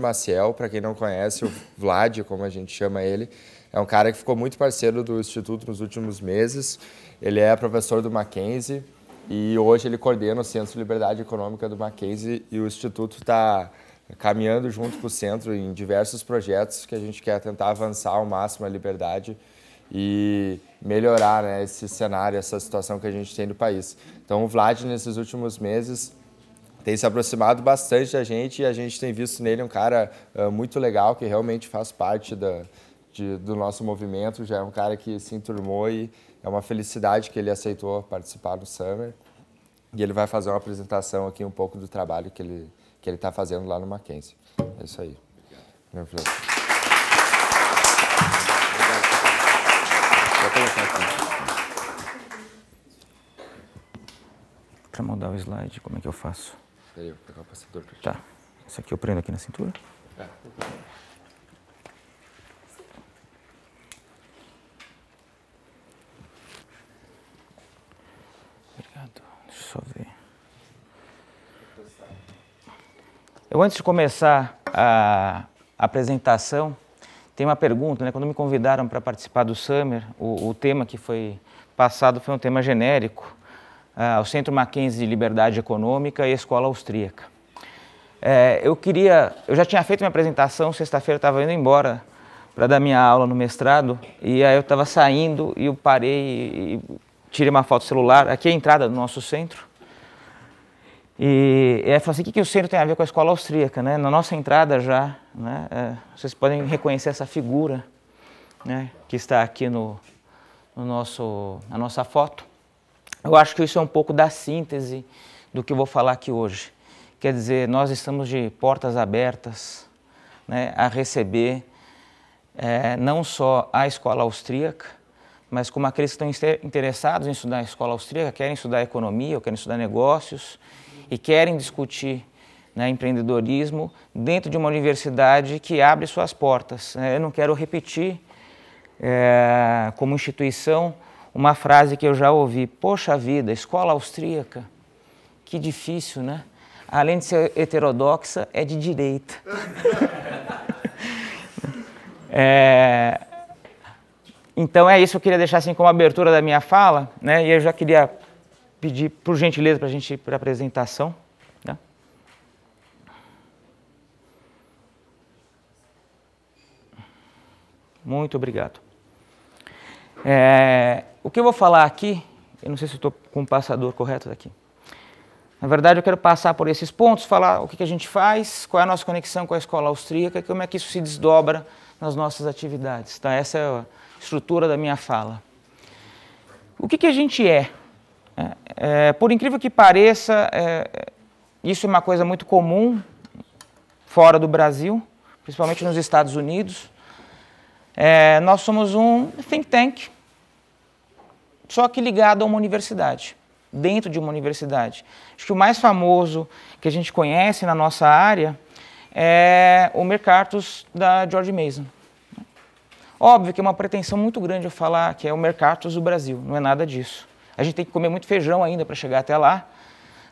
Maciel, para quem não conhece, o Vlad, como a gente chama ele, é um cara que ficou muito parceiro do Instituto nos últimos meses. Ele é professor do Mackenzie e hoje ele coordena o Centro de Liberdade Econômica do Mackenzie e o Instituto está caminhando junto com o centro em diversos projetos que a gente quer tentar avançar ao máximo a liberdade e melhorar né, esse cenário, essa situação que a gente tem no país. Então o Vlad, nesses últimos meses, tem se aproximado bastante da gente e a gente tem visto nele um cara uh, muito legal que realmente faz parte da, de, do nosso movimento. Já é um cara que se enturmou e é uma felicidade que ele aceitou participar do Summer. E ele vai fazer uma apresentação aqui um pouco do trabalho que ele que ele está fazendo lá no Mackenzie. É isso aí. Obrigado. Para mudar o slide, como é que eu faço? Peraí, vou pegar o passador pra ti. Tá. isso aqui eu prendo aqui na cintura? É. Obrigado. Deixa eu só ver. Eu, antes de começar a apresentação, tem uma pergunta, né? Quando me convidaram para participar do Summer, o, o tema que foi passado foi um tema genérico ah, o Centro Mackenzie de Liberdade Econômica e a Escola Austríaca. É, eu queria, eu já tinha feito minha apresentação, sexta-feira estava indo embora para dar minha aula no mestrado e aí eu estava saindo e eu parei e tirei uma foto celular. Aqui é a entrada do nosso centro. E, eu falei assim, o que, que o centro tem a ver com a escola austríaca? Né? Na nossa entrada já, né, é, vocês podem reconhecer essa figura né, que está aqui no, no nosso, na nossa foto. Eu acho que isso é um pouco da síntese do que eu vou falar aqui hoje. Quer dizer, nós estamos de portas abertas né, a receber é, não só a escola austríaca, mas como aqueles que estão interessados em estudar a escola austríaca, querem estudar economia, ou querem estudar negócios e querem discutir né, empreendedorismo dentro de uma universidade que abre suas portas. Né. Eu não quero repetir é, como instituição uma frase que eu já ouvi: Poxa vida, escola austríaca, que difícil, né? Além de ser heterodoxa, é de direita. é... Então é isso que eu queria deixar assim como abertura da minha fala, né? E eu já queria pedir, por gentileza, para a gente ir para a apresentação. Né? Muito obrigado. É, o que eu vou falar aqui, eu não sei se estou com o passador correto daqui. Na verdade, eu quero passar por esses pontos, falar o que, que a gente faz, qual é a nossa conexão com a escola austríaca e como é que isso se desdobra nas nossas atividades. Tá? Essa é a estrutura da minha fala. O que, que a gente é? é, é por incrível que pareça, é, é isso é uma coisa muito comum fora do Brasil, principalmente nos Estados Unidos. É, nós somos um think tank, só que ligado a uma universidade, dentro de uma universidade. Acho que o mais famoso que a gente conhece na nossa área é o Mercatus da George Mason. Óbvio que é uma pretensão muito grande eu falar que é o Mercatus do Brasil, não é nada disso. A gente tem que comer muito feijão ainda para chegar até lá,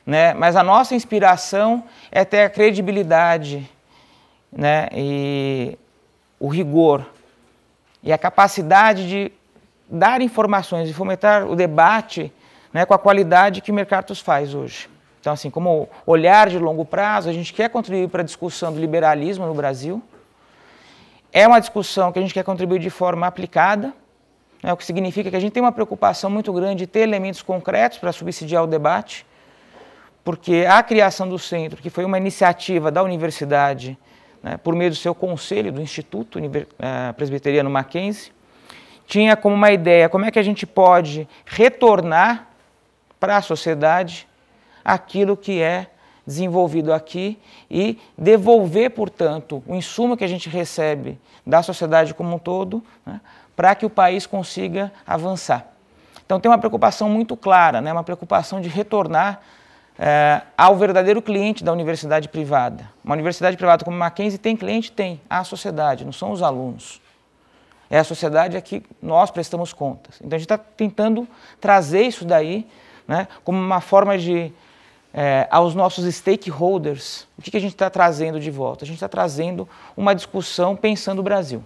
né? mas a nossa inspiração é ter a credibilidade né? e o rigor e a capacidade de dar informações e fomentar o debate né, com a qualidade que o Mercatus faz hoje. Então, assim, como olhar de longo prazo, a gente quer contribuir para a discussão do liberalismo no Brasil. É uma discussão que a gente quer contribuir de forma aplicada, né, o que significa que a gente tem uma preocupação muito grande de ter elementos concretos para subsidiar o debate, porque a criação do centro, que foi uma iniciativa da universidade, né, por meio do seu conselho, do Instituto eh, Presbiteriano Mackenzie, tinha como uma ideia como é que a gente pode retornar para a sociedade aquilo que é desenvolvido aqui e devolver, portanto, o insumo que a gente recebe da sociedade como um todo né, para que o país consiga avançar. Então tem uma preocupação muito clara, né, uma preocupação de retornar eh, ao verdadeiro cliente da universidade privada. Uma universidade privada como a Mackenzie tem cliente? Tem, a sociedade, não são os alunos é a sociedade a que nós prestamos contas. Então a gente está tentando trazer isso daí né, como uma forma de, é, aos nossos stakeholders, o que, que a gente está trazendo de volta? A gente está trazendo uma discussão pensando o Brasil.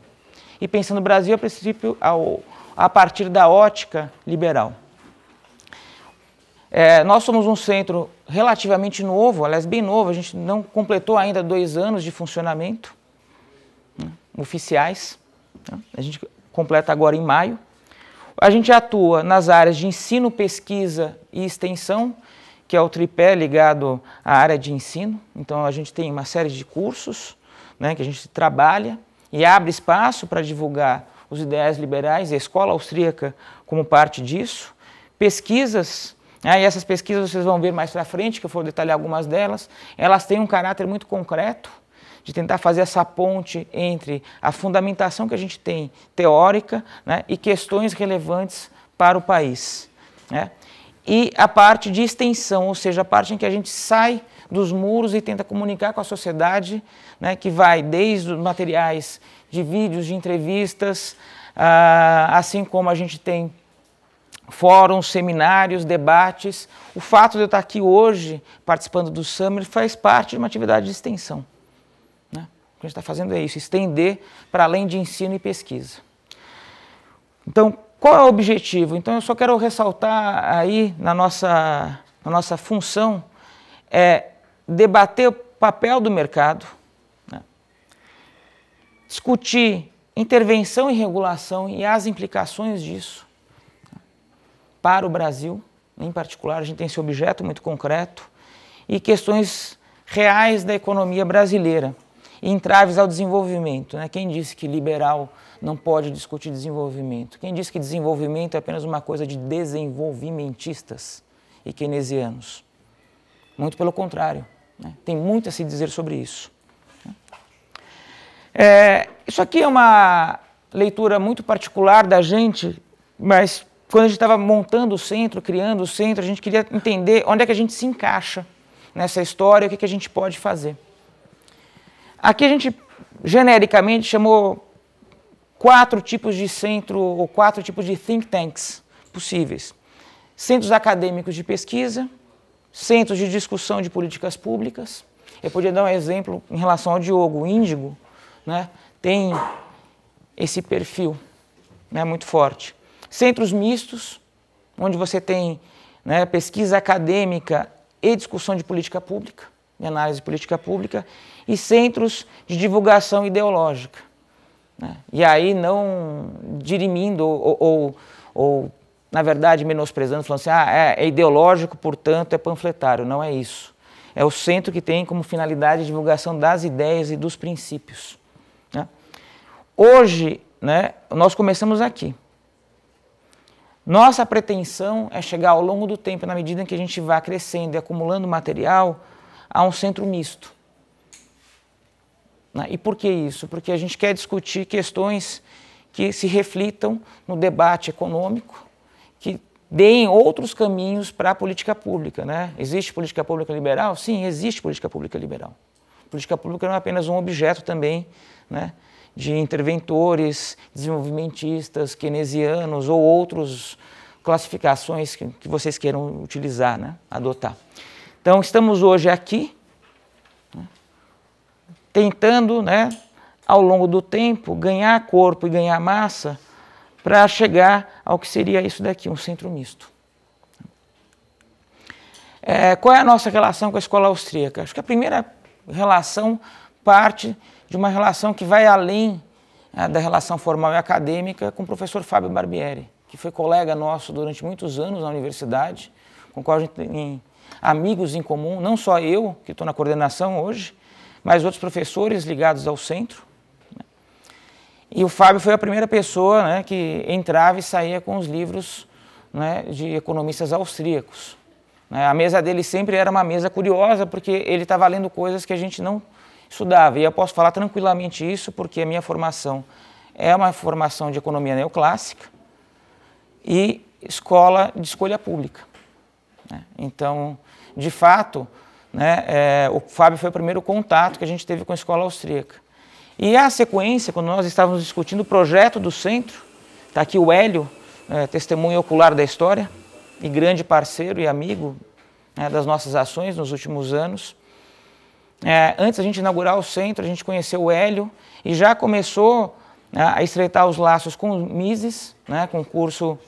E pensando o Brasil, a princípio, ao, a partir da ótica liberal. É, nós somos um centro relativamente novo, aliás, bem novo, a gente não completou ainda dois anos de funcionamento né, oficiais. A gente completa agora em maio. A gente atua nas áreas de ensino, pesquisa e extensão, que é o tripé ligado à área de ensino. Então a gente tem uma série de cursos né, que a gente trabalha e abre espaço para divulgar os ideais liberais e a escola austríaca como parte disso. Pesquisas ah, e essas pesquisas vocês vão ver mais para frente, que eu vou detalhar algumas delas, elas têm um caráter muito concreto, de tentar fazer essa ponte entre a fundamentação que a gente tem teórica né, e questões relevantes para o país. Né? E a parte de extensão, ou seja, a parte em que a gente sai dos muros e tenta comunicar com a sociedade, né, que vai desde os materiais de vídeos, de entrevistas, ah, assim como a gente tem fóruns, seminários, debates. O fato de eu estar aqui hoje participando do Summer faz parte de uma atividade de extensão a gente está fazendo é isso, estender para além de ensino e pesquisa. Então, qual é o objetivo? Então, eu só quero ressaltar aí na nossa, na nossa função é debater o papel do mercado, né? discutir intervenção e regulação e as implicações disso né? para o Brasil, em particular, a gente tem esse objeto muito concreto, e questões reais da economia brasileira e entraves ao desenvolvimento. Né? Quem disse que liberal não pode discutir desenvolvimento? Quem disse que desenvolvimento é apenas uma coisa de desenvolvimentistas e keynesianos? Muito pelo contrário. Né? Tem muito a se dizer sobre isso. Né? É, isso aqui é uma leitura muito particular da gente, mas quando a gente estava montando o centro, criando o centro, a gente queria entender onde é que a gente se encaixa nessa história, o que, que a gente pode fazer. Aqui a gente genericamente chamou quatro tipos de centro ou quatro tipos de think tanks possíveis: centros acadêmicos de pesquisa, centros de discussão de políticas públicas. Eu podia dar um exemplo em relação ao Diogo, o Índigo, né, tem esse perfil né, muito forte. Centros mistos, onde você tem né, pesquisa acadêmica e discussão de política pública, de análise de política pública, e centros de divulgação ideológica. Né? E aí não dirimindo ou, ou, ou, na verdade, menosprezando, falando assim, ah, é, é ideológico, portanto é panfletário. Não é isso. É o centro que tem como finalidade a divulgação das ideias e dos princípios. Né? Hoje, né, nós começamos aqui. Nossa pretensão é chegar ao longo do tempo, na medida em que a gente vá crescendo e acumulando material, a um centro misto. Né? E por que isso? Porque a gente quer discutir questões que se reflitam no debate econômico, que deem outros caminhos para a política pública. Né? Existe política pública liberal? Sim, existe política pública liberal. Política pública não é apenas um objeto também né, de interventores, desenvolvimentistas, keynesianos ou outras classificações que, que vocês queiram utilizar, né, adotar. Então, estamos hoje aqui tentando, né, ao longo do tempo, ganhar corpo e ganhar massa para chegar ao que seria isso daqui, um centro misto. É, qual é a nossa relação com a escola austríaca? Acho que a primeira relação parte de uma relação que vai além é, da relação formal e acadêmica com o professor Fábio Barbieri, que foi colega nosso durante muitos anos na universidade, com o qual a gente tem amigos em comum, não só eu, que estou na coordenação hoje, mais outros professores ligados ao centro. Né? E o Fábio foi a primeira pessoa né, que entrava e saía com os livros né, de economistas austríacos. Né. A mesa dele sempre era uma mesa curiosa, porque ele estava tá lendo coisas que a gente não estudava. E eu posso falar tranquilamente isso, porque a minha formação é uma formação de economia neoclássica e escola de escolha pública. Né. Então, de fato, né, é, o Fábio foi o primeiro contato que a gente teve com a escola austríaca. E a sequência, quando nós estávamos discutindo o projeto do centro, está aqui o Hélio, é, né, testemunho ocular da história e grande parceiro e amigo né, das nossas ações nos últimos anos. É, antes da gente inaugurar o centro, a gente conheceu o Hélio e já começou né, a estreitar os laços com o Mises, né, com o curso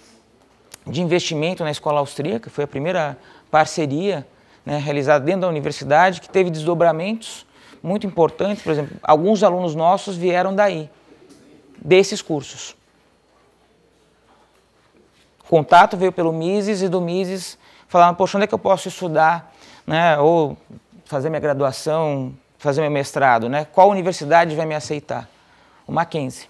de investimento na escola austríaca, foi a primeira parceria né, realizada dentro da universidade, que teve desdobramentos muito importantes. Por exemplo, alguns alunos nossos vieram daí, desses cursos. O contato veio pelo Mises e do Mises falaram, poxa, onde é que eu posso estudar, né, ou fazer minha graduação, fazer meu mestrado, né? Qual universidade vai me aceitar? O Mackenzie.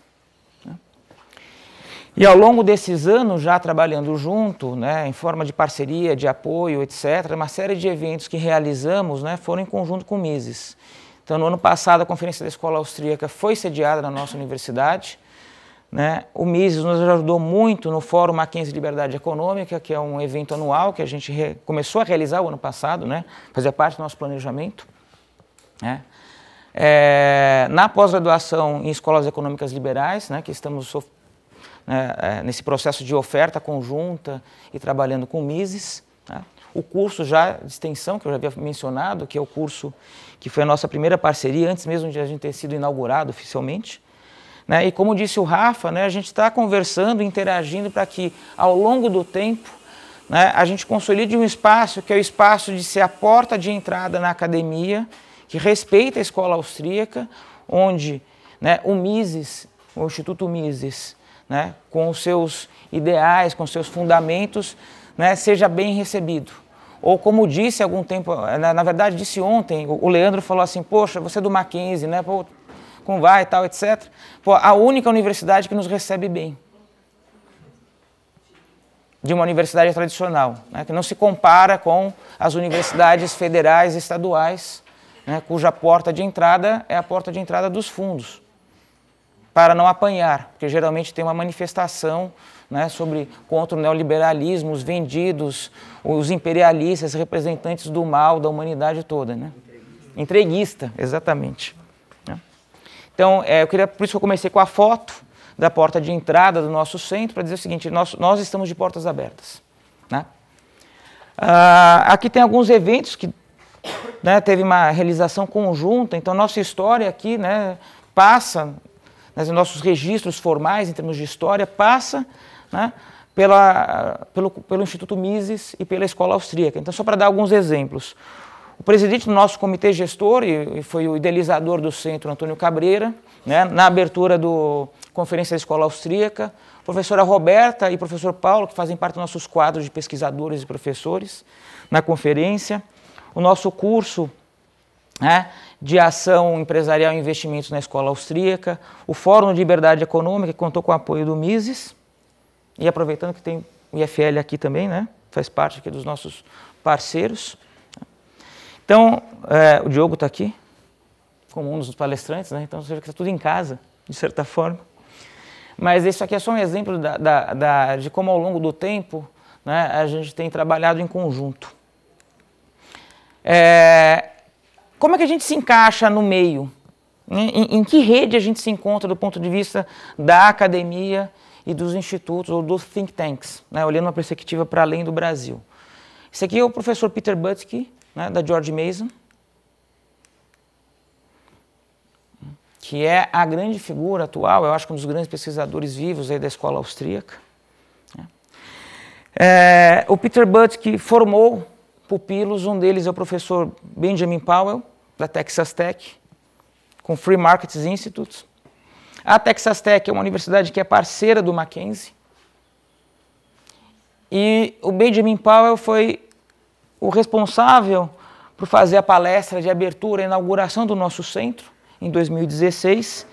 E ao longo desses anos, já trabalhando junto, né, em forma de parceria, de apoio, etc., uma série de eventos que realizamos né, foram em conjunto com o Mises. Então, no ano passado, a Conferência da Escola Austríaca foi sediada na nossa universidade. Né? O Mises nos ajudou muito no Fórum Mackenzie Liberdade Econômica, que é um evento anual que a gente começou a realizar o ano passado, né? fazia parte do nosso planejamento. Né? É, na pós-graduação em escolas econômicas liberais, né, que estamos né, é, nesse processo de oferta conjunta e trabalhando com Mises. Né. O curso já de extensão, que eu já havia mencionado, que é o curso que foi a nossa primeira parceria, antes mesmo de a gente ter sido inaugurado oficialmente. Né, e como disse o Rafa, né, a gente está conversando, interagindo para que, ao longo do tempo, né, a gente consolide um espaço que é o espaço de ser a porta de entrada na academia, que respeita a escola austríaca, onde né, o Mises, o Instituto Mises, né, com os seus ideais, com os seus fundamentos, né, seja bem recebido. Ou como disse algum tempo, na, na verdade disse ontem, o, Leandro falou assim, poxa, você é do Mackenzie, né, pô, como vai e tal, etc. Pô, a única universidade que nos recebe bem. De uma universidade tradicional, né, que não se compara com as universidades federais e estaduais, né, cuja porta de entrada é a porta de entrada dos fundos para não apanhar, porque geralmente tem uma manifestação né, sobre contra o neoliberalismo, os vendidos, os imperialistas, representantes do mal da humanidade toda. Né? Entreguista. exatamente. Né? Então, é, eu queria, por isso que eu comecei com a foto da porta de entrada do nosso centro, para dizer o seguinte, nós, nós estamos de portas abertas. Né? Ah, aqui tem alguns eventos que né, teve uma realização conjunta, então nossa história aqui né, passa nos nossos registros formais em termos de história, passa né, pela, pelo, pelo Instituto Mises e pela Escola Austríaca. Então, só para dar alguns exemplos. O presidente do nosso comitê gestor, e foi o idealizador do centro, Antônio Cabreira, né, na abertura do Conferência da Escola Austríaca, professora Roberta e professor Paulo, que fazem parte dos nossos quadros de pesquisadores e professores na conferência, o nosso curso né, de ação empresarial e investimentos na escola austríaca, o Fórum de Liberdade Econômica, que contou com o apoio do Mises, e aproveitando que tem o IFL aqui também, né? faz parte aqui dos nossos parceiros. Então, é, o Diogo está aqui, como um dos palestrantes, né? então você vê que está tudo em casa, de certa forma. Mas isso aqui é só um exemplo da, da, da, de como ao longo do tempo né, a gente tem trabalhado em conjunto. É, como é que a gente se encaixa no meio? Em, em, que rede a gente se encontra do ponto de vista da academia e dos institutos ou dos think tanks, né? olhando uma perspectiva para além do Brasil. Esse aqui é o professor Peter Buttigieg, né, da George Mason, que é a grande figura atual, eu acho que um dos grandes pesquisadores vivos aí da escola austríaca. Né? É, o Peter Buttigieg formou pupilos, um deles é o professor Benjamin Powell, da Texas Tech, com Free Markets Institute. A Texas Tech é uma universidade que é parceira do Mackenzie. E o Benjamin Powell foi o responsável por fazer a palestra de abertura e inauguração do nosso centro em 2016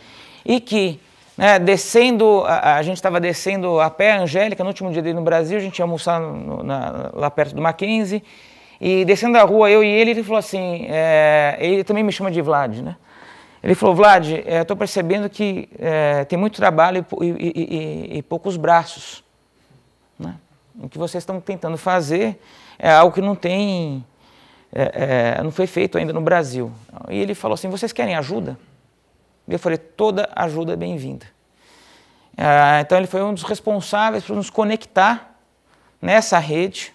e que né, descendo, a, a gente estava descendo a pé, a Angélica, no último dia dele no Brasil, a gente ia almoçar no, na, lá perto do Mackenzie, e descendo a rua, eu e ele, ele falou assim, é, ele também me chama de Vlad, né? Ele falou, Vlad, estou é, percebendo que é, tem muito trabalho e, e, e, e poucos braços. Né? O que vocês estão tentando fazer é algo que não tem, é, é, não foi feito ainda no Brasil. E ele falou assim, vocês querem ajuda? E eu falei, toda ajuda é bem-vinda. Ah, então ele foi um dos responsáveis por nos conectar nessa rede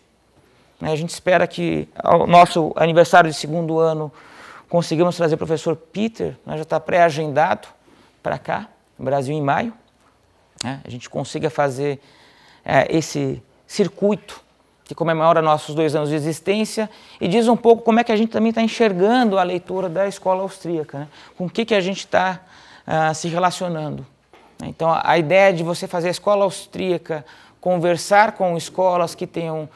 né, a gente espera que ao nosso aniversário de segundo ano conseguimos trazer o professor Peter, né, já está pré-agendado para cá, no Brasil em maio. Né, a gente consiga fazer é, esse circuito que comemora nossos dois anos de existência e diz um pouco como é que a gente também está enxergando a leitura da escola austríaca, né? com o que, que a gente está uh, ah, se relacionando. Então, a ideia de você fazer a escola austríaca conversar com escolas que tenham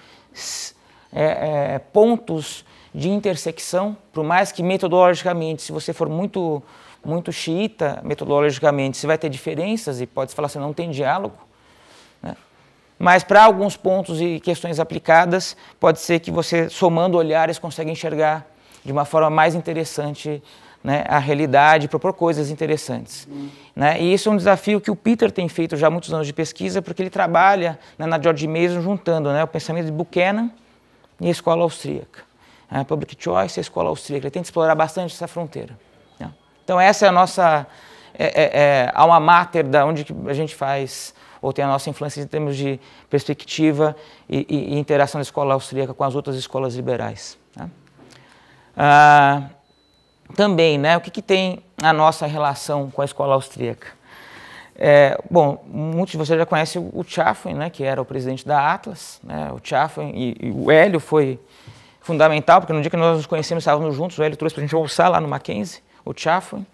é, é, pontos de intersecção, por mais que metodologicamente, se você for muito muito xiita metodologicamente, você vai ter diferenças e pode falar assim, não tem diálogo. Né? Mas para alguns pontos e questões aplicadas, pode ser que você, somando olhares, consiga enxergar de uma forma mais interessante né, a realidade, propor coisas interessantes. Hum. Né? E isso é um desafio que o Peter tem feito já há muitos anos de pesquisa, porque ele trabalha né, na George Mason juntando né, o pensamento de Buchanan, e a escola austríaca. A public choice e a escola austríaca. Ele tenta explorar bastante essa fronteira. Né? Então essa é a nossa é, é, é, alma mater da onde a gente faz ou tem a nossa influência em termos de perspectiva e, e, e interação da escola austríaca com as outras escolas liberais. Né? Ah, também, né, o que, que tem a nossa relação com a escola austríaca? É, bom, muitos de vocês já conhecem o Chaffin, né, que era o presidente da Atlas. Né, o Chaffin e, e, o Hélio foi fundamental, porque no dia que nós nos conhecemos, estávamos juntos, o Hélio trouxe para a gente almoçar lá no Mackenzie, o Chaffin.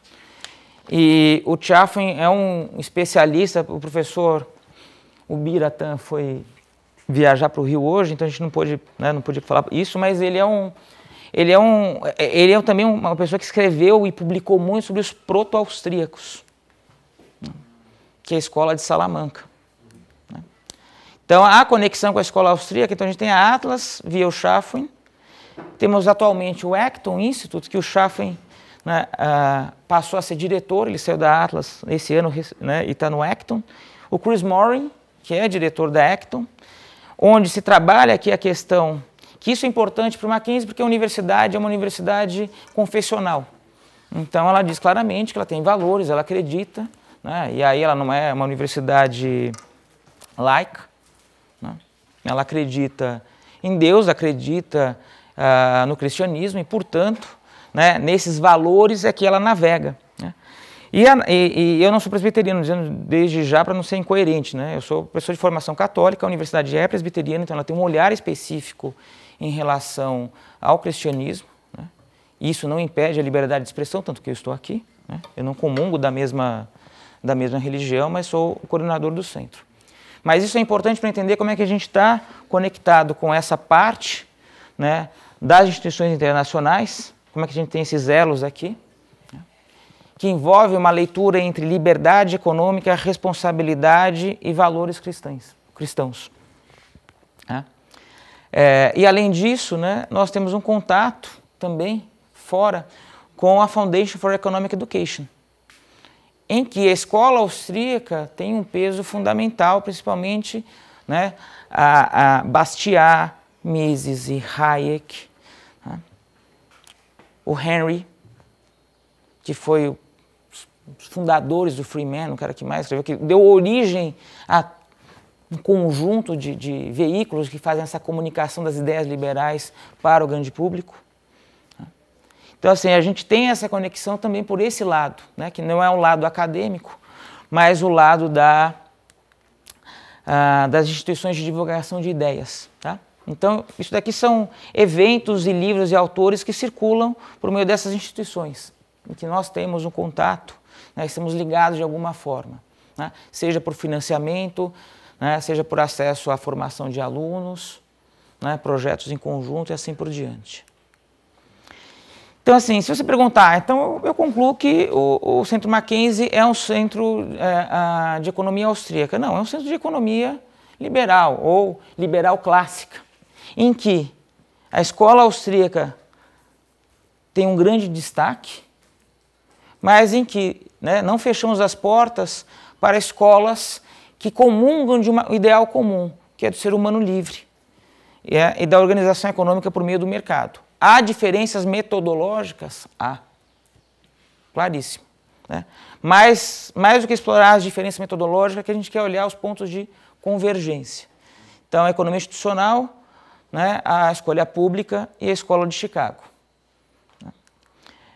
E o Chaffin é um especialista, o professor Ubiratan foi viajar para o Rio hoje, então a gente não pôde, né, não pôde falar isso, mas ele é um ele é um é, ele é também uma pessoa que escreveu e publicou muito sobre os proto-austríacos que é a escola de Salamanca. Né? Então, há conexão com a escola austríaca, então a gente tem a Atlas via o Schaffin, temos atualmente o Acton Institute, que o Schaffin né, ah, passou a ser diretor, ele saiu da Atlas esse ano né, e está no Acton. O Chris Morin, que é diretor da Acton, onde se trabalha aqui a questão que isso é importante para o Mackenzie porque a universidade é uma universidade confessional. Então ela diz claramente que ela tem valores, ela acredita né? E aí ela não é uma universidade laica, né? ela acredita em Deus, acredita uh, no cristianismo e, portanto, né, nesses valores é que ela navega. Né? E, a, e, e, eu não sou presbiteriano, dizendo desde já para não ser incoerente, né? eu sou professor de formação católica, a universidade é presbiteriana, então ela tem um olhar específico em relação ao cristianismo. Né? Isso não impede a liberdade de expressão, tanto que eu estou aqui. Né? Eu não comungo da mesma da mesma religião, mas sou o coordenador do centro. Mas isso é importante para entender como é que a gente está conectado com essa parte né, das instituições internacionais, como é que a gente tem esses elos aqui, né, que envolve uma leitura entre liberdade econômica, responsabilidade e valores cristãs, cristãos. Né. É, e além disso, né, nós temos um contato também fora com a Foundation for Economic Education, em que a escola austríaca tem um peso fundamental, principalmente né, a, a Bastiat, Mises e Hayek, né? o Henry, que foi um dos fundadores do Free o cara que mais escreveu, que deu origem a um conjunto de, de veículos que fazem essa comunicação das ideias liberais para o grande público. Então, assim, a gente tem essa conexão também por esse lado, né, que não é o lado acadêmico, mas o lado da, ah, das instituições de divulgação de ideias. Tá? Então, isso daqui são eventos e livros e autores que circulam por meio dessas instituições, em que nós temos um contato, né, estamos ligados de alguma forma, né, seja por financiamento, né, seja por acesso à formação de alunos, né, projetos em conjunto e assim por diante. Então, assim, se você perguntar, então eu concluo que o, o Centro Mackenzie é um centro é, de economia austríaca. Não, é um centro de economia liberal ou liberal clássica, em que a escola austríaca tem um grande destaque, mas em que né, não fechamos as portas para escolas que comungam de um ideal comum, que é do ser humano livre e, é, e da organização econômica por meio do mercado. Há diferenças metodológicas? Há. Claríssimo. Né? Mas, mais do que explorar as diferenças metodológicas, é que a gente quer olhar os pontos de convergência. Então, a economia institucional, né, a escolha pública e a escola de Chicago.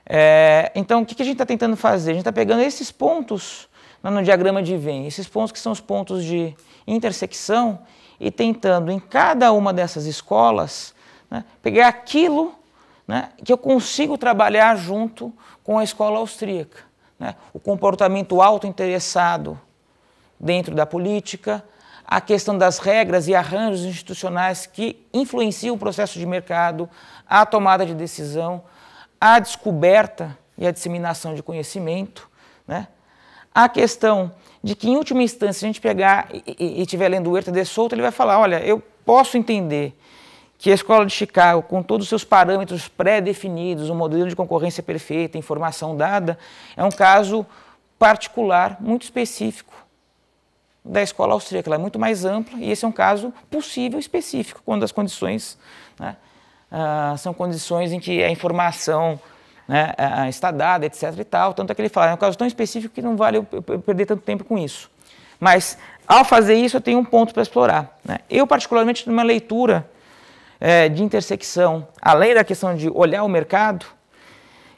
É, então, o que a gente está tentando fazer? A gente está pegando esses pontos né, no diagrama de Venn, esses pontos que são os pontos de intersecção, e tentando em cada uma dessas escolas né? Pegar aquilo né, que eu consigo trabalhar junto com a escola austríaca. Né? O comportamento auto-interessado dentro da política, a questão das regras e arranjos institucionais que influenciam o processo de mercado, a tomada de decisão, a descoberta e a disseminação de conhecimento, né? a questão de que, em última instância, se a gente pegar e estiver lendo o Herta de Souto, ele vai falar, olha, eu posso entender que a escola de Chicago, com todos os seus parâmetros pré-definidos, um modelo de concorrência perfeita, informação dada, é um caso particular, muito específico da escola austríaca. Ela é muito mais ampla e esse é um caso possível específico, quando as condições né, ah, são condições em que a informação né, está dada, etc. e tal. Tanto é que ele fala, é um caso tão específico que não vale eu perder tanto tempo com isso. Mas, ao fazer isso, eu tenho um ponto para explorar. Né? Eu, particularmente, numa leitura é, de intersecção, além da questão de olhar o mercado,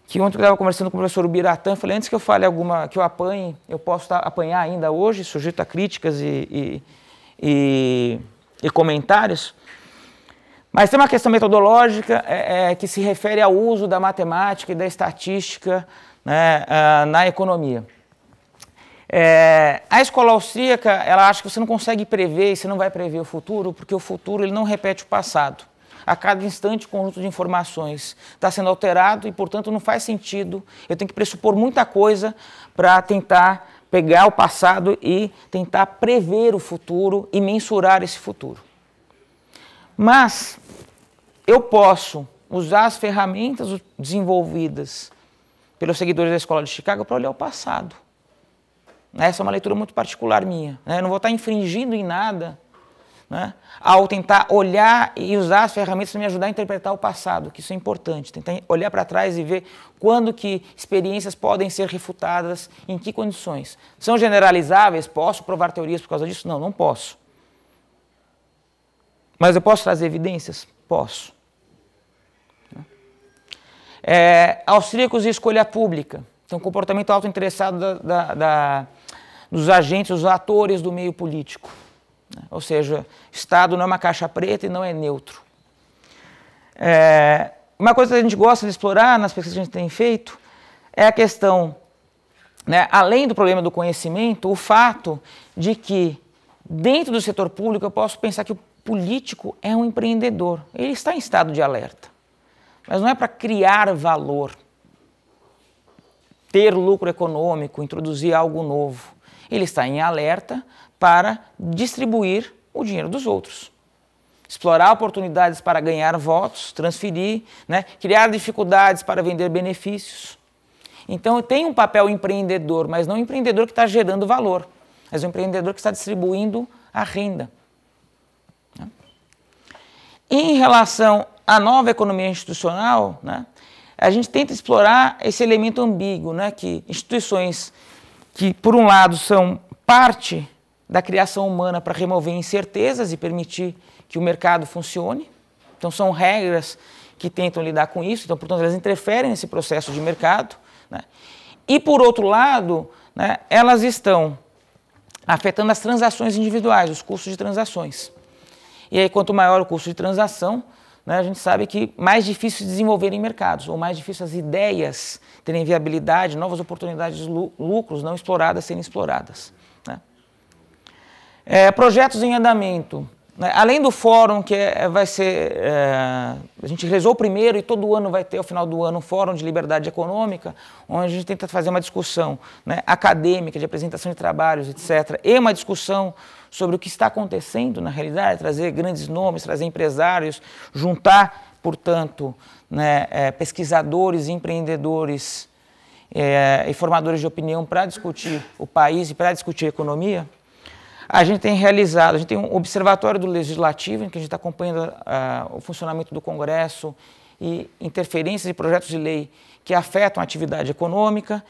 que ontem eu estava conversando com o professor Ubiratã, falei, antes que eu fale alguma, que eu apanhe, eu posso tá, apanhar ainda hoje, sujeito a críticas e, e, e, e comentários, mas tem uma questão metodológica é, é, que se refere ao uso da matemática e da estatística né, uh, na economia. É, a escola austríaca, ela acha que você não consegue prever e você não vai prever o futuro, porque o futuro ele não repete o passado. A cada instante, o conjunto de informações está sendo alterado e, portanto, não faz sentido. Eu tenho que pressupor muita coisa para tentar pegar o passado e tentar prever o futuro e mensurar esse futuro. Mas eu posso usar as ferramentas desenvolvidas pelos seguidores da Escola de Chicago para olhar o passado. Essa é uma leitura muito particular minha. Né? Eu não vou estar infringindo em nada né? ao tentar olhar e usar as ferramentas para me ajudar a interpretar o passado, que isso é importante, tentar olhar para trás e ver quando que experiências podem ser refutadas, em que condições. São generalizáveis? Posso provar teorias por causa disso? Não, não posso. Mas eu posso trazer evidências? Posso. É, austríacos e escolha pública. Então, comportamento auto-interessado da, da, da, dos agentes, dos atores do meio político. Né? Ou seja, Estado não é uma caixa preta e não é neutro. É, uma coisa que a gente gosta de explorar nas pesquisas que a gente tem feito é a questão, né, além do problema do conhecimento, o fato de que dentro do setor público eu posso pensar que o político é um empreendedor. Ele está em estado de alerta, mas não é para criar valor, ter lucro econômico, introduzir algo novo. Ele está em alerta para distribuir o dinheiro dos outros. Explorar oportunidades para ganhar votos, transferir, né? criar dificuldades para vender benefícios. Então, tem um papel empreendedor, mas não um empreendedor que está gerando valor, mas um empreendedor que está distribuindo a renda. Em relação à nova economia institucional, né, a gente tenta explorar esse elemento ambíguo, né, que instituições que, por um lado, são parte da criação humana para remover incertezas e permitir que o mercado funcione. Então, são regras que tentam lidar com isso, então, portanto, elas interferem nesse processo de mercado. Né? E, por outro lado, né, elas estão afetando as transações individuais, os custos de transações. E aí, quanto maior o custo de transação, né, a gente sabe que mais difícil desenvolver em mercados, ou mais difícil as ideias terem viabilidade, novas oportunidades de lucros não exploradas serem exploradas. É, projetos em andamento. Né? Além do fórum, que é, é, vai ser. É, a gente realizou o primeiro e todo ano vai ter, ao final do ano, um fórum de liberdade econômica, onde a gente tenta fazer uma discussão né, acadêmica, de apresentação de trabalhos, etc., e uma discussão sobre o que está acontecendo na realidade, trazer grandes nomes, trazer empresários, juntar, portanto, né, é, pesquisadores, empreendedores é, e formadores de opinião para discutir o país e para discutir a economia a gente tem realizado, a gente tem um observatório do Legislativo, em que a gente está acompanhando uh, o funcionamento do Congresso e interferências e projetos de lei que afetam a atividade econômica,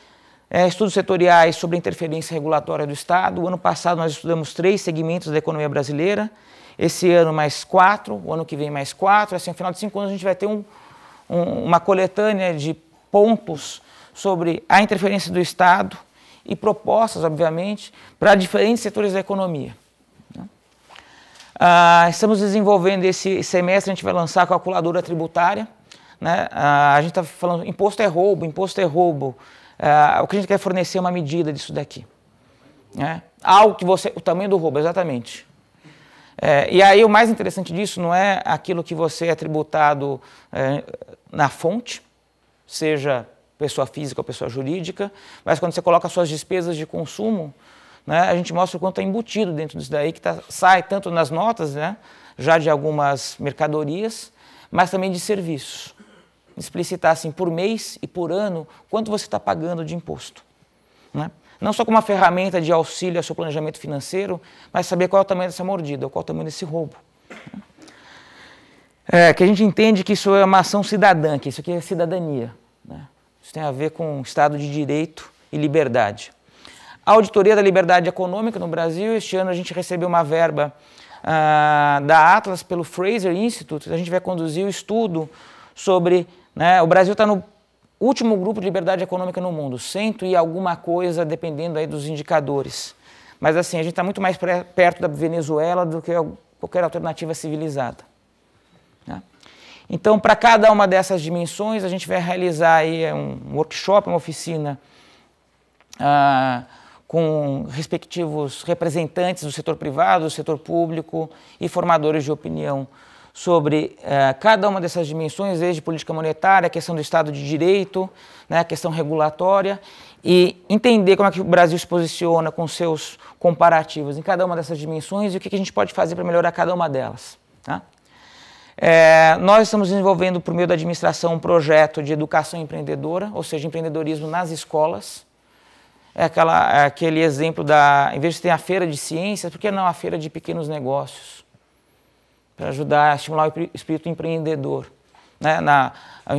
é, estudos setoriais sobre a interferência regulatória do Estado. O ano passado nós estudamos três segmentos da economia brasileira, esse ano mais quatro, o ano que vem mais quatro, assim, no final de cinco anos a gente vai ter um, um, uma coletânea de pontos sobre a interferência do Estado e propostas, obviamente, para diferentes setores da economia. Né? Ah, estamos desenvolvendo esse semestre, a gente vai lançar a calculadora tributária. Né? Ah, a gente está falando imposto é roubo, imposto é roubo. Ah, o que a gente quer fornecer é uma medida disso daqui. Né? Algo que você. O tamanho do roubo, exatamente. É, e aí o mais interessante disso não é aquilo que você é tributado é, na fonte, seja pessoa física ou pessoa jurídica, mas quando você coloca suas despesas de consumo, né, a gente mostra o quanto está é embutido dentro disso daí, que tá, sai tanto nas notas, né, já de algumas mercadorias, mas também de serviços. Explicitar assim, por mês e por ano, quanto você está pagando de imposto. Né? Não só como uma ferramenta de auxílio ao seu planejamento financeiro, mas saber qual é o tamanho dessa mordida, qual é o tamanho desse roubo. Né. É, que a gente entende que isso é uma ação cidadã, que isso aqui é cidadania. Isso tem a ver com Estado de Direito e liberdade. A Auditoria da Liberdade Econômica no Brasil, este ano a gente recebeu uma verba ah, da Atlas pelo Fraser Institute, a gente vai conduzir o estudo sobre. Né, o Brasil está no último grupo de liberdade econômica no mundo, cento e alguma coisa, dependendo aí dos indicadores. Mas assim, a gente está muito mais perto da Venezuela do que qualquer alternativa civilizada. Né? Então, para cada uma dessas dimensões, a gente vai realizar aí um workshop, uma oficina ah, com respectivos representantes do setor privado, do setor público e formadores de opinião sobre eh, cada uma dessas dimensões, desde política monetária, a questão do Estado de Direito, né, a questão regulatória, e entender como é que o Brasil se posiciona com seus comparativos em cada uma dessas dimensões e o que, que a gente pode fazer para melhorar cada uma delas. Tá? É, nós estamos desenvolvendo, por meio da administração, um projeto de educação empreendedora, ou seja, empreendedorismo nas escolas. É, aquela, é aquele exemplo da, em vez de ter a feira de ciências, por que não a feira de pequenos negócios? Para ajudar a estimular o espírito empreendedor. Né? Na,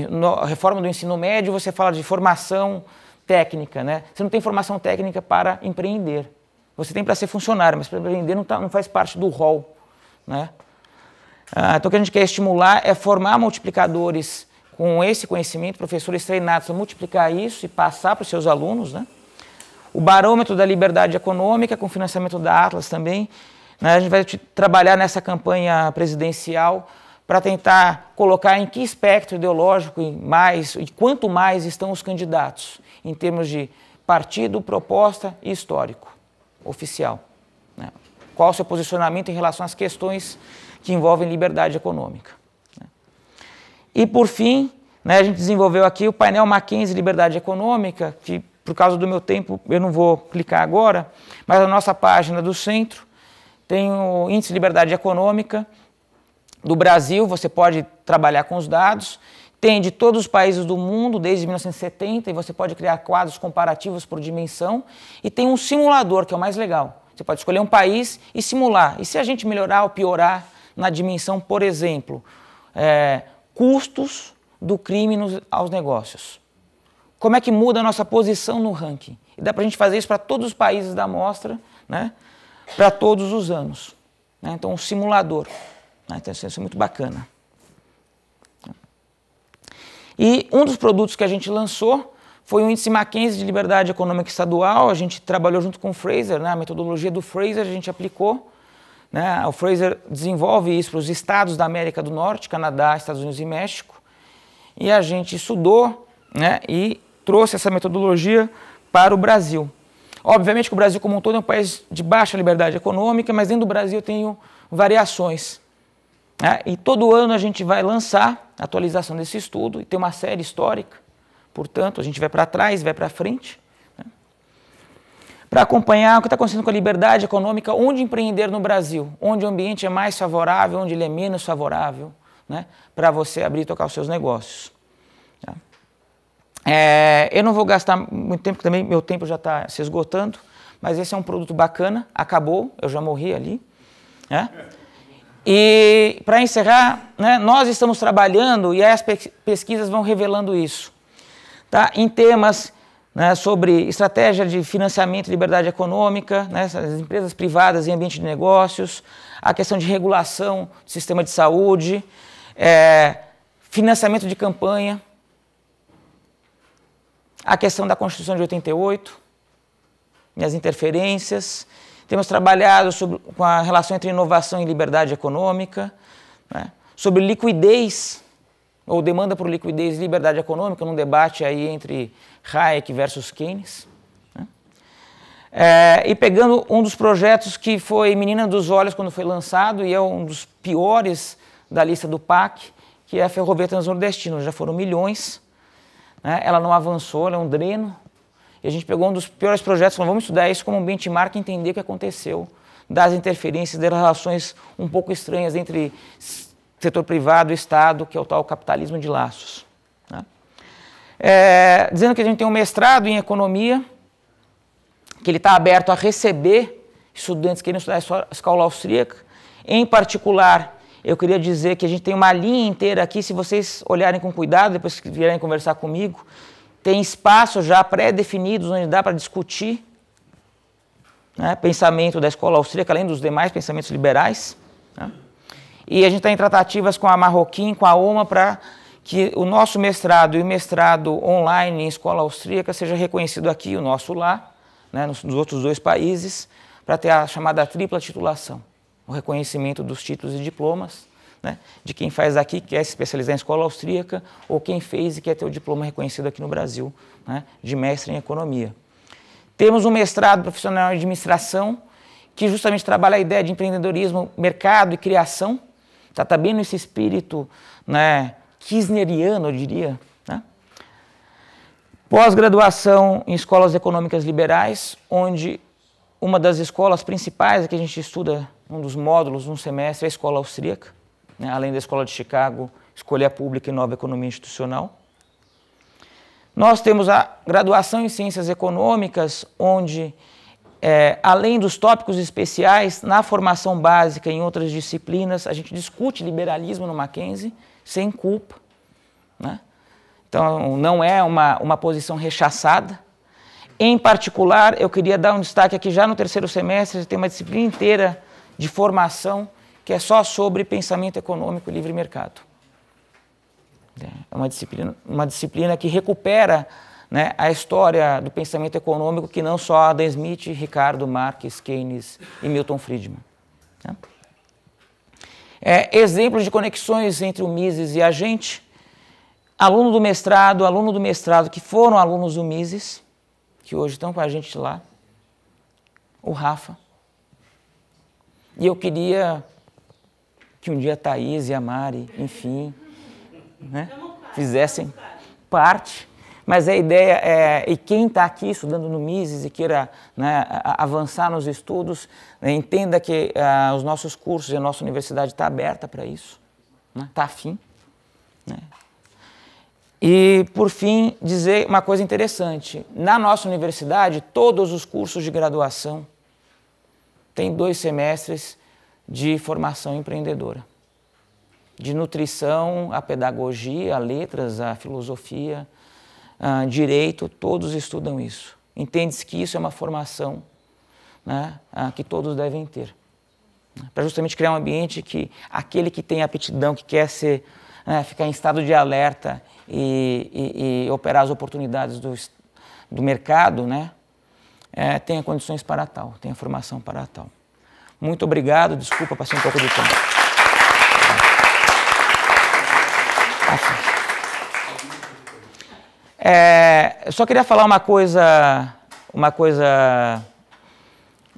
na reforma do ensino médio, você fala de formação técnica. Né? Você não tem formação técnica para empreender. Você tem para ser funcionário, mas para empreender não, tá, não faz parte do rol. Né? Ah, então, o que a gente quer estimular é formar multiplicadores com esse conhecimento, professores treinados a multiplicar isso e passar para os seus alunos. Né? O barômetro da liberdade econômica, com financiamento da Atlas também. Né? A gente vai trabalhar nessa campanha presidencial para tentar colocar em que espectro ideológico e mais e quanto mais estão os candidatos em termos de partido, proposta e histórico oficial. Né? Qual o seu posicionamento em relação às questões que envolvem liberdade econômica. Né? E por fim, né, a gente desenvolveu aqui o painel Mackenzie Liberdade Econômica, que por causa do meu tempo eu não vou clicar agora, mas a nossa página do centro tem o Índice de Liberdade Econômica do Brasil, você pode trabalhar com os dados, tem de todos os países do mundo desde 1970 e você pode criar quadros comparativos por dimensão e tem um simulador que é o mais legal. Você pode escolher um país e simular. E se a gente melhorar ou piorar, na dimensão, por exemplo, é, custos do crime nos, aos negócios. Como é que muda a nossa posição no ranking? E dá para a gente fazer isso para todos os países da amostra, né? para todos os anos. Né? Então, um simulador. Né? Então, é, isso é muito bacana. E um dos produtos que a gente lançou foi o índice Mackenzie de liberdade econômica estadual. A gente trabalhou junto com o Fraser, né? a metodologia do Fraser a gente aplicou né? O Fraser desenvolve isso para os estados da América do Norte, Canadá, Estados Unidos e México. E a gente estudou né, e trouxe essa metodologia para o Brasil. Obviamente que o Brasil como um todo é um país de baixa liberdade econômica, mas dentro do Brasil tem variações. Né? E todo ano a gente vai lançar a atualização desse estudo e tem uma série histórica. Portanto, a gente vai para trás, vai para frente para acompanhar o que está acontecendo com a liberdade econômica, onde empreender no Brasil, onde o ambiente é mais favorável, onde ele é menos favorável, né, para você abrir e tocar os seus negócios. Tá? É, eu não vou gastar muito tempo, também meu tempo já está se esgotando, mas esse é um produto bacana, acabou, eu já morri ali. Né? E para encerrar, né, nós estamos trabalhando e as pesquisas vão revelando isso, tá? em temas né, sobre estratégia de financiamento e liberdade econômica, né, as empresas privadas em ambiente de negócios, a questão de regulação do sistema de saúde, é, financiamento de campanha, a questão da Constituição de 88 e as interferências. Temos trabalhado sobre, com a relação entre inovação e liberdade econômica, né, sobre liquidez ou demanda por liquidez e liberdade econômica, num debate aí entre Hayek versus Keynes. Né? É, e pegando um dos projetos que foi Menina dos Olhos quando foi lançado e é um dos piores da lista do PAC, que é a Ferrovia Transnordestina, já foram milhões, né? ela não avançou, ela é um dreno. E a gente pegou um dos piores projetos, falou, vamos estudar isso como um benchmark e entender o que aconteceu das interferências, das relações um pouco estranhas entre setor privado, Estado, que é o tal capitalismo de laços. Né? É, dizendo que a gente tem um mestrado em economia, que ele está aberto a receber estudantes que querem estudar a escola austríaca. Em particular, eu queria dizer que a gente tem uma linha inteira aqui, se vocês olharem com cuidado, depois que vierem conversar comigo, tem espaços já pré-definidos onde dá para discutir né, pensamento da escola austríaca, além dos demais pensamentos liberais. Né? E a gente está em tratativas com a Marroquim, com a OMA, para que o nosso mestrado e o mestrado online em escola austríaca seja reconhecido aqui, o nosso lá, né, nos, nos outros dois países, para ter a chamada tripla titulação, o reconhecimento dos títulos e diplomas né, de quem faz aqui, quer se especializar em escola austríaca, ou quem fez e quer ter o diploma reconhecido aqui no Brasil, né, de mestre em economia. Temos um mestrado profissional em administração, que justamente trabalha a ideia de empreendedorismo, mercado e criação, Está tá bem nesse espírito né, kirchneriano, eu diria. Né? Pós-graduação em escolas econômicas liberais, onde uma das escolas principais que a gente estuda, um dos módulos, um semestre, é a escola austríaca, né? além da escola de Chicago, escolha pública e nova economia institucional. Nós temos a graduação em ciências econômicas, onde é, além dos tópicos especiais, na formação básica, em outras disciplinas, a gente discute liberalismo no Mackenzie sem culpa. Né? Então, não é uma, uma posição rechaçada. Em particular, eu queria dar um destaque aqui já no terceiro semestre, tem uma disciplina inteira de formação que é só sobre pensamento econômico e livre mercado. É uma disciplina, uma disciplina que recupera né, a história do pensamento econômico que não só Adam Smith, Ricardo Marx, Keynes e Milton Friedman. Né? É, exemplos de conexões entre o Mises e a gente, aluno do mestrado, aluno do mestrado que foram alunos do Mises, que hoje estão com a gente lá, o Rafa. E eu queria que um dia a Thaís e a Mari, enfim, né, fizessem parte mas a ideia é, e quem está aqui estudando no Mises e queira né, avançar nos estudos, né, entenda que uh, os nossos cursos e a nossa universidade está aberta para isso, está né, tá afim. Né. E, por fim, dizer uma coisa interessante. Na nossa universidade, todos os cursos de graduação têm dois semestres de formação empreendedora. De nutrição, a pedagogia, a letras, a filosofia, ah, direito, todos estudam isso. Entende-se que isso é uma formação né, ah, que todos devem ter. Né, para justamente criar um ambiente que aquele que tem aptidão, que quer ser, né, ficar em estado de alerta e, e, e operar as oportunidades do, do mercado, né, é, tenha condições para tal, tenha formação para tal. Muito obrigado, desculpa, passei um pouco do tempo. É, eu só queria falar uma coisa, uma coisa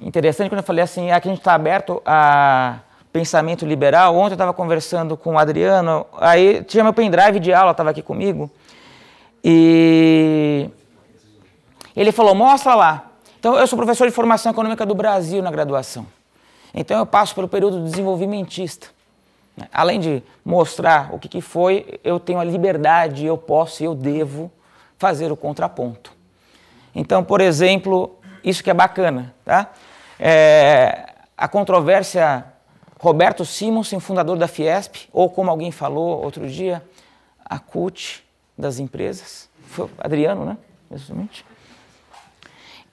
interessante quando eu falei assim, aqui é a gente está aberto a pensamento liberal. Ontem eu estava conversando com o Adriano, aí tinha meu pendrive de aula, estava aqui comigo, e ele falou, mostra lá. Então, eu sou professor de formação econômica do Brasil na graduação. Então, eu passo pelo período desenvolvimentista. Né? Além de mostrar o que, que foi, eu tenho a liberdade, eu posso e eu devo fazer o contraponto. Então, por exemplo, isso que é bacana, tá? É, a controvérsia Roberto Simonsen, fundador da Fiesp, ou como alguém falou outro dia, a CUT das empresas, foi Adriano, né? Exatamente.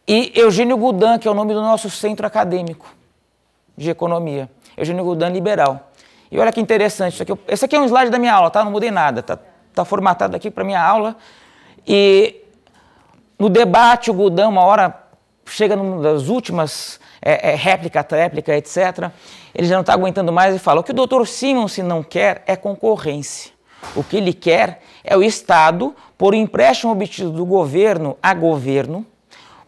E Eugênio Gudan, que é o nome do nosso centro acadêmico de economia. Eugênio Gudan, liberal. E olha que interessante, isso aqui, é esse aqui é um slide da minha aula, tá? Não mudei nada, tá, tá formatado aqui para minha aula. E no debate, o Gudão, uma hora, chega numa das últimas é, é, réplica, tréplica, etc., ele já não está aguentando mais e fala: o que o doutor se não quer é concorrência. O que ele quer é o Estado, por empréstimo obtido do governo a governo,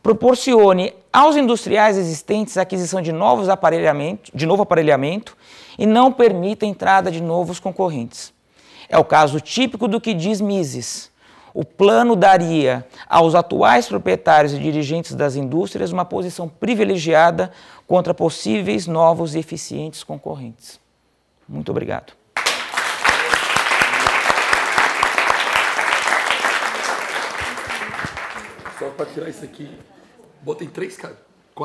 proporcione aos industriais existentes a aquisição de novos de novo aparelhamento e não permita a entrada de novos concorrentes. É o caso típico do que diz Mises. O plano daria aos atuais proprietários e dirigentes das indústrias uma posição privilegiada contra possíveis novos e eficientes concorrentes. Muito obrigado. Só para tirar isso aqui, botei três caras.